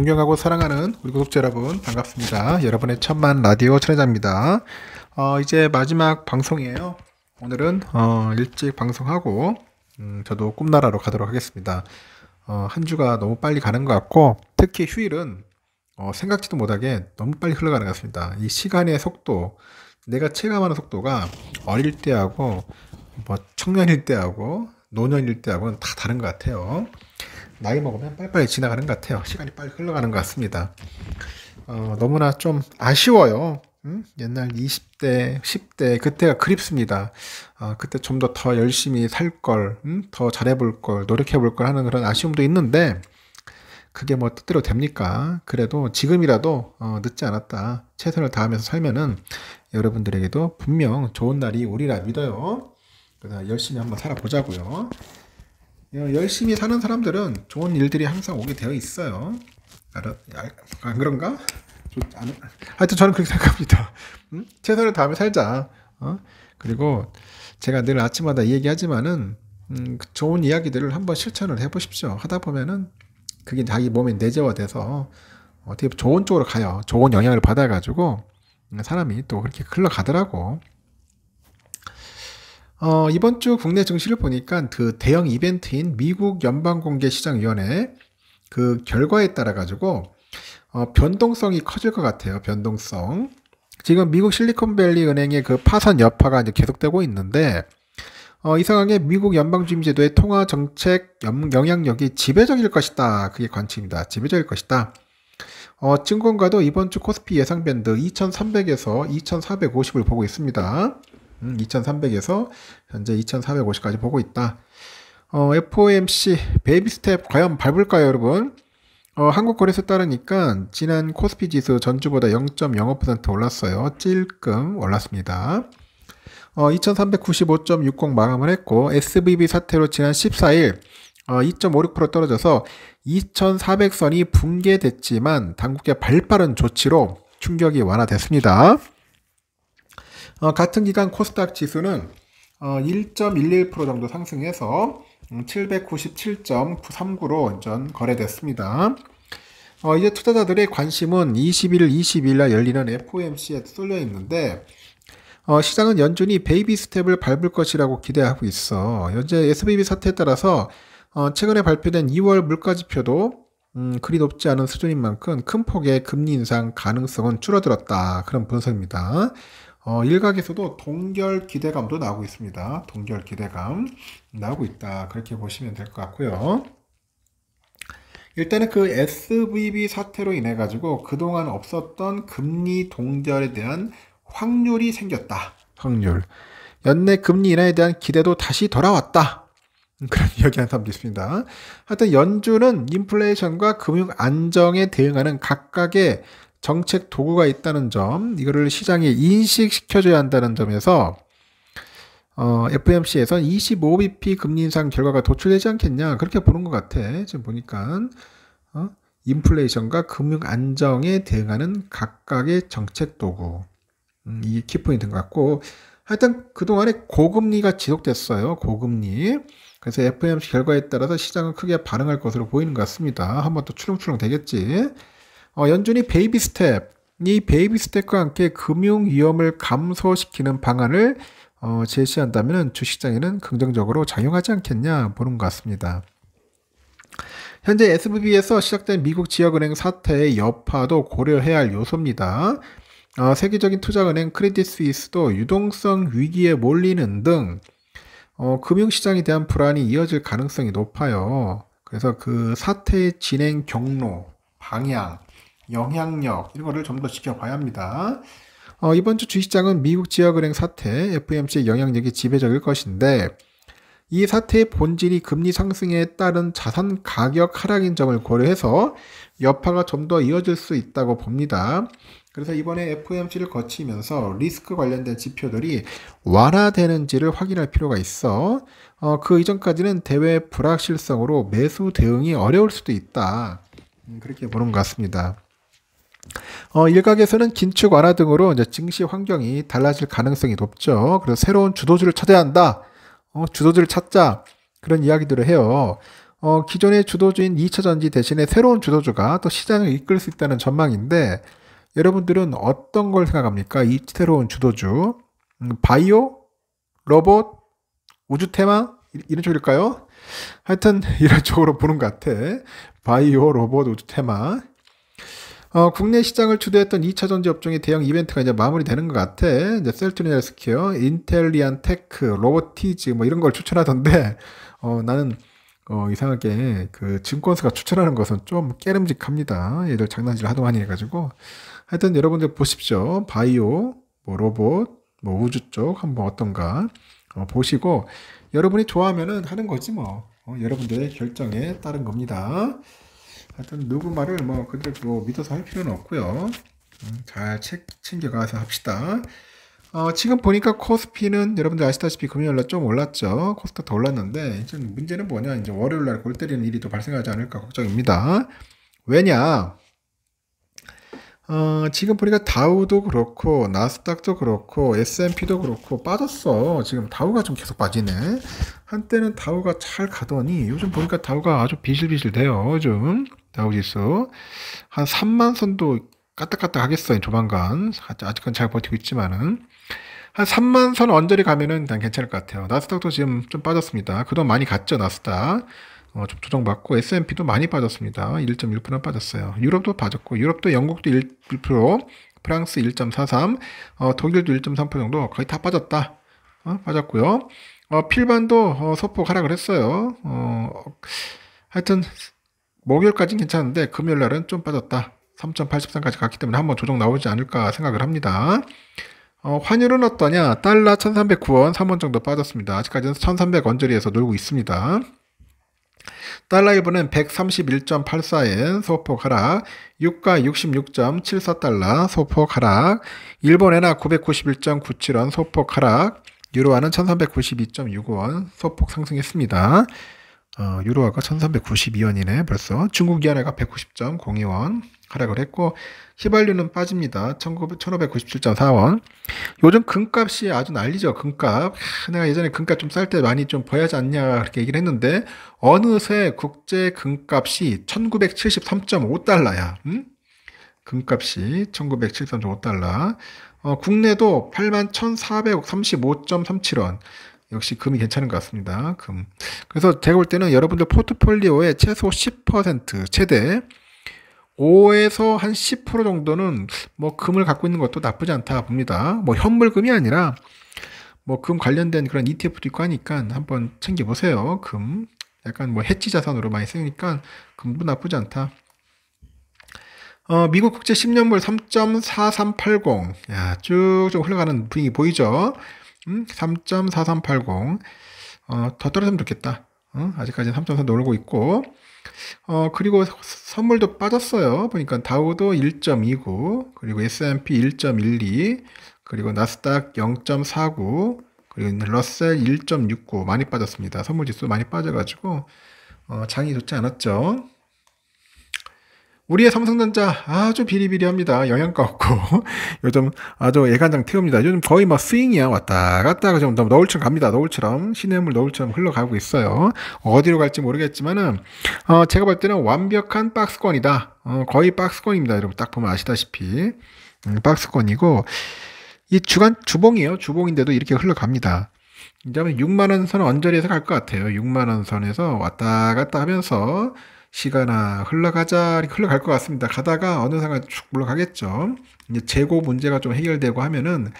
존경하고 사랑하는 우리 구독자 여러분 반갑습니다. 여러분의 천만 라디오 천혜자입니다. 어, 이제 마지막 방송이에요. 오늘은 어, 일찍 방송하고 음, 저도 꿈나라로 가도록 하겠습니다. 어, 한 주가 너무 빨리 가는 것 같고 특히 휴일은 어, 생각지도 못하게 너무 빨리 흘러가는 것 같습니다. 이 시간의 속도, 내가 체감하는 속도가 어릴 때하고 뭐 청년일 때하고 노년일 때하고는 다 다른 것 같아요. 나이 먹으면 빨리빨리 지나가는 것 같아요. 시간이 빨리 흘러가는 것 같습니다. 어, 너무나 좀 아쉬워요. 음? 옛날 20대, 10대 그때가 그립습니다. 아, 그때 좀 더 더 열심히 살 걸, 음? 더 잘해볼 걸, 노력해볼 걸 하는 그런 아쉬움도 있는데 그게 뭐 뜻대로 됩니까? 그래도 지금이라도 어, 늦지 않았다. 최선을 다하면서 살면은 여러분들에게도 분명 좋은 날이 오리라 믿어요. 그래서 열심히 한번 살아보자고요. 예, 열심히 사는 사람들은 좋은 일들이 항상 오게 되어 있어요. 안 그런가? 하여튼 저는 그렇게 생각합니다. 음? 최선을 다음에 살자. 어? 그리고 제가 늘 아침마다 얘기하지만은 음, 그 좋은 이야기들을 한번 실천을 해보십시오. 하다 보면은 그게 자기 몸에 내재화돼서 어떻게 좋은 쪽으로 가요. 좋은 영향을 받아가지고 사람이 또 그렇게 흘러가더라고. 어, 이번 주 국내 증시를 보니까 그 대형 이벤트인 미국 연방공개시장위원회 그 결과에 따라 가지고 어, 변동성이 커질 것 같아요. 변동성. 지금 미국 실리콘밸리 은행의 그 파산 여파가 이제 계속되고 있는데 어, 이상하게 미국 연방주임제도의 통화 정책 영향력이 지배적일 것이다. 그게 관측입니다. 지배적일 것이다. 어, 증권가도 이번 주 코스피 예상 밴드 2300에서 2450을 보고 있습니다. 2300에서 음, 현재 2450까지 보고 있다. 어, FOMC 베이비스텝 과연 밟을까요, 여러분? 어, 한국 거래소 따르니까 지난 코스피 지수 전주보다 0.05% 올랐어요. 찔끔 올랐습니다. 어, 2395.60 마감을 했고 SBB 사태로 지난 14일 어, 2.56% 떨어져서 2400선이 붕괴됐지만 당국의 발빠른 조치로 충격이 완화됐습니다. 어, 같은 기간 코스닥 지수는 어, 1.11% 정도 상승해서 797.39로 음, 전 거래됐습니다. 어, 이제 투자자들의 관심은 21일, 22일 날 열리는 FOMC에 쏠려 있는데 어, 시장은 연준이 베이비 스텝을 밟을 것이라고 기대하고 있어. 현재 SBB 사태에 따라서 어, 최근에 발표된 2월 물가지표도 음, 그리 높지 않은 수준인 만큼 큰 폭의 금리 인상 가능성은 줄어들었다. 그런 분석입니다. 어, 일각에서도 동결 기대감도 나오고 있습니다. 동결 기대감 나오고 있다. 그렇게 보시면 될 것 같고요. 일단은 그 SVB 사태로 인해 가지고 그동안 없었던 금리 동결에 대한 확률이 생겼다. 확률. 연내 금리 인하에 대한 기대도 다시 돌아왔다. 그런 이야기하 사람도 있습니다. 하여튼 연준은 인플레이션과 금융 안정에 대응하는 각각의 정책 도구가 있다는 점, 이거를 시장에 인식시켜줘야 한다는 점에서 어, f m c 에서는 25BP 금리 인상 결과가 도출되지 않겠냐 그렇게 보는 것 같아. 지금 보니까 어? 인플레이션과 금융 안정에 대응하는 각각의 정책 도구 음, 이 키포인트인 것 같고 하여튼 그동안에 고금리가 지속됐어요. 고금리. 그래서 f m c 결과에 따라서 시장은 크게 반응할 것으로 보이는 것 같습니다. 한번 또 출렁출렁 되겠지. 어, 연준이 베이비 스텝, 이 베이비 스텝과 함께 금융 위험을 감소시키는 방안을 어, 제시한다면 주식장에는 긍정적으로 작용하지 않겠냐 보는 것 같습니다. 현재 SVB에서 시작된 미국 지역은행 사태의 여파도 고려해야 할 요소입니다. 어, 세계적인 투자은행 크레딧 스위스도 유동성 위기에 몰리는 등 어, 금융시장에 대한 불안이 이어질 가능성이 높아요. 그래서 그 사태의 진행 경로, 방향, 영향력 이런 거를 좀 더 지켜봐야 합니다. 어, 이번 주 주시장은 미국 지역은행 사태 f m c 의 영향력이 지배적일 것인데 이 사태의 본질이 금리 상승에 따른 자산 가격 하락인 점을 고려해서 여파가 좀 더 이어질 수 있다고 봅니다. 그래서 이번에 FOMC를 거치면서 리스크 관련된 지표들이 완화되는지를 확인할 필요가 있어 어, 그 이전까지는 대외 불확실성으로 매수 대응이 어려울 수도 있다. 음, 그렇게 보는 것 같습니다. 어, 일각에서는 긴축 완화 등으로 이제 증시 환경이 달라질 가능성이 높죠. 그래서 새로운 주도주를 찾아야 한다. 어, 주도주를 찾자. 그런 이야기들을 해요. 어, 기존의 주도주인 2차 전지 대신에 새로운 주도주가 또 시장을 이끌 수 있다는 전망인데 여러분들은 어떤 걸 생각합니까? 이 새로운 주도주. 음, 바이오? 로봇? 우주 테마? 이런 쪽일까요? 하여튼 이런 쪽으로 보는 것 같아. 바이오, 로봇, 우주 테마. 어, 국내 시장을 주도했던 2차 전지 업종의 대형 이벤트가 이제 마무리되는 것 같아. 이제 셀트리헬스케어, 인텔리안 테크, 로보티즈 뭐 이런 걸 추천하던데 어, 나는 어, 이상하게 그 증권사가 추천하는 것은 좀 깨름직합니다. 얘들 장난질 하도 많이 해가지고 하여튼 여러분들 보십시오. 바이오, 뭐 로봇, 뭐 우주 쪽 한번 어떤가 어, 보시고 여러분이 좋아하면은 하는 거지 뭐 어, 여러분들의 결정에 따른 겁니다. 하여튼 누구 말을 뭐 그대로 뭐 믿어서 할 필요는 없고요. 음, 잘 챙겨가서 합시다. 어, 지금 보니까 코스피는 여러분들 아시다시피 금요일날 좀 올랐죠. 코스닥 더 올랐는데 이제 문제는 뭐냐 이제 월요일날 골 때리는 일이 또 발생하지 않을까 걱정입니다. 왜냐? 어, 지금 보니까 다우도 그렇고 나스닥도 그렇고 S&P도 그렇고 빠졌어. 지금 다우가 좀 계속 빠지네. 한때는 다우가 잘 가더니 요즘 보니까 다우가 아주 비실비실 돼요. 요즘 다우지수 한 3만 선도 까딱까딱 하겠어요. 조만간. 아직은 잘 버티고 있지만은. 한 3만 선 언저리 가면은 일단 괜찮을 것 같아요. 나스닥도 지금 좀 빠졌습니다. 그동안 많이 갔죠, 나스닥. 어, 좀 조정받고 S&P도 많이 빠졌습니다. 1.1% 빠졌어요. 유럽도 빠졌고 유럽도 영국도 1, 1% 프랑스 1.43, 어, 독일도 1.3% 정도 거의 다 빠졌다. 어, 빠졌고요. 어, 필반도 어, 소폭 하락을 했어요. 어, 하여튼 목요일까지는 괜찮은데 금요일 날은 좀 빠졌다. 3.83까지 갔기 때문에 한번 조정 나오지 않을까 생각을 합니다. 어, 환율은 어떠냐? 달러 1309원 3원 정도 빠졌습니다. 아직까지는 1300원 저리에서 놀고 있습니다. 달러 일본는 131.84엔 소폭 하락, 유가 66.74달러 소폭 하락, 일본 엔화 991.97원 소폭 하락, 유로화는 1392.65원 소폭 상승했습니다. 어, 유로화가 1392원이네. 벌써 중국 위안화가 190.02원 하락을 했고 휘발유는 빠집니다. 1597.4원. 요즘 금값이 아주 난리죠. 금값. 내가 예전에 금값 좀 쌀 때 많이 좀보야지 않냐 그렇게 얘기를 했는데 어느새 국제 금값이 1973.5달러야. 응? 금값이 1973.5달러. 어, 국내도 81,435.37원. 역시 금이 괜찮은 것 같습니다. 금. 그래서 제가 볼 때는 여러분들 포트폴리오의 최소 10% 최대 5에서 한 10% 정도는 뭐 금을 갖고 있는 것도 나쁘지 않다 봅니다. 뭐 현물금이 아니라 뭐 금 관련된 그런 ETF도 있고 하니까 한번 챙겨보세요. 금. 약간 뭐 해치 자산으로 많이 쓰니까 금도 나쁘지 않다. 어, 미국 국제 10년물 3.4380. 야, 쭉쭉 흘러가는 분위기 보이죠? 3.4380. 음? 어, 더 떨어지면 좋겠다. 어? 아직까지는 3.4 놀고 있고. 어, 그리고 선물도 빠졌어요. 보니까 다우도 1.29, 그리고 S&P 1.12, 그리고 나스닥 0.49, 그리고 러셀 1.69 많이 빠졌습니다. 선물 지수 많이 빠져가지고 어, 장이 좋지 않았죠. 우리의 삼성전자 아주 비리비리합니다. 영양가 없고 요즘 아주 예간장 태웁니다. 요즘 거의 막 뭐 스윙이야 왔다 갔다 좀 너울처럼 갑니다. 너울처럼 시냇물 너울처럼 흘러가고 있어요. 어디로 갈지 모르겠지만은 어, 제가 볼 때는 완벽한 박스권이다. 어, 거의 박스권입니다. 여러분 딱 보면 아시다시피 음, 박스권이고 이 주간 주봉이에요. 주봉인데도 이렇게 흘러갑니다. 이제 6만 원선 언저리에서 갈 것 같아요. 6만 원 선에서 왔다 갔다 하면서 시간아 흘러가자 흘러갈 것 같습니다. 가다가 어느 순간 쭉 물러가겠죠. 이제 재고 문제가 좀 해결되고 하면은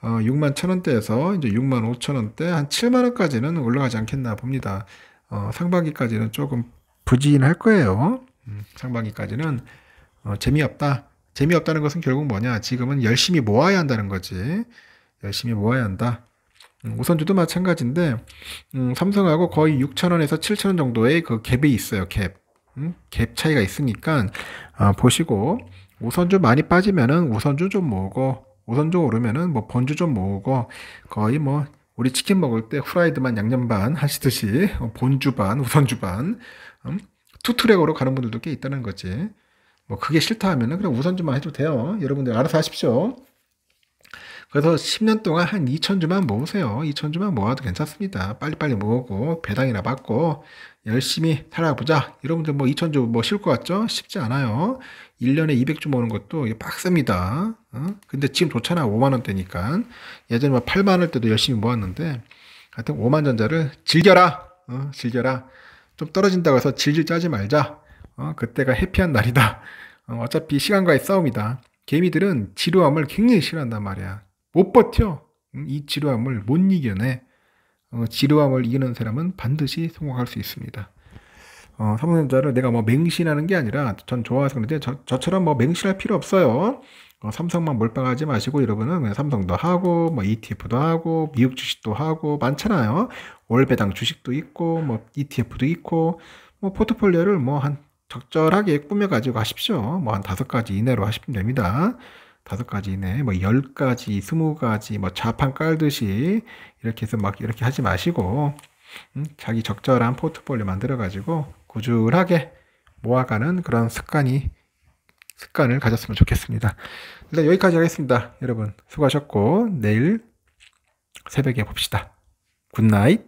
어, 6만 천 원대에서 이제 6만 5천 원대 한 7만 원까지는 올라가지 않겠나 봅니다. 어, 상반기까지는 조금 부진할 거예요. 음, 상반기까지는 어, 재미없다. 재미없다는 것은 결국 뭐냐? 지금은 열심히 모아야 한다는 거지. 열심히 모아야 한다. 음, 우선주도 마찬가지인데 음, 삼성하고 거의 6,000원에서 7,000원 정도의 그 갭이 있어요. 갭. 음? 갭 차이가 있으니까 아, 보시고 우선주 많이 빠지면은 우선주 좀 모으고 우선주 오르면은 뭐 본주 좀 모으고 거의 뭐 우리 치킨 먹을 때 후라이드 만 양념 반 하시듯이 어, 본주 반 우선주 반 음? 투트랙으로 가는 분들도 꽤 있다는 거지. 뭐 그게 싫다 하면은 그냥 우선주만 해도 돼요. 여러분들 알아서 하십시오. 그래서 10년 동안 한 2천 주만 모으세요. 2천 주만 모아도 괜찮습니다. 빨리빨리 모으고 배당이나 받고 열심히 살아보자. 여러분들 뭐2 0주뭐쉴것 같죠? 쉽지 않아요. 1년에 2 0 0주 모는 것도 빡셉니다 어? 근데 지금 좋잖아. 5만원대니까. 예전에 막 8만원 때도 열심히 모았는데, 하여튼 5만전자를 즐겨라! 어? 즐겨라. 좀 떨어진다고 해서 질질 짜지 말자. 어? 그때가 해피한 날이다. 어? 차피 시간과의 싸움이다. 개미들은 지루함을 굉장히 싫어한단 말이야. 못 버텨. 이 지루함을 못 이겨내. 어, 지루함을 이기는 사람은 반드시 성공할 수 있습니다. 어, 삼성전자를 내가 뭐 맹신하는 게 아니라 전 좋아서 그런데 저, 저처럼 뭐 맹신할 필요 없어요. 어, 삼성만 몰빵하지 마시고 여러분은 삼성도 하고 뭐 ETF도 하고 미국 주식도 하고 많잖아요. 월배당 주식도 있고 뭐 ETF도 있고 뭐 포트폴리오를 뭐 한 적절하게 꾸며 가지고 가십시오. 뭐 한 다섯 가지 이내로 하시면 됩니다. 다섯 가지 이내, 네, 뭐열 가지, 스무 가지, 뭐 자판 깔듯이 이렇게 해서 막 이렇게 하지 마시고, 음, 자기 적절한 포트폴리오 만들어가지고 꾸준하게 모아가는 그런 습관이, 습관을 가졌으면 좋겠습니다. 일단 여기까지 하겠습니다. 여러분, 수고하셨고, 내일 새벽에 봅시다. 굿나잇.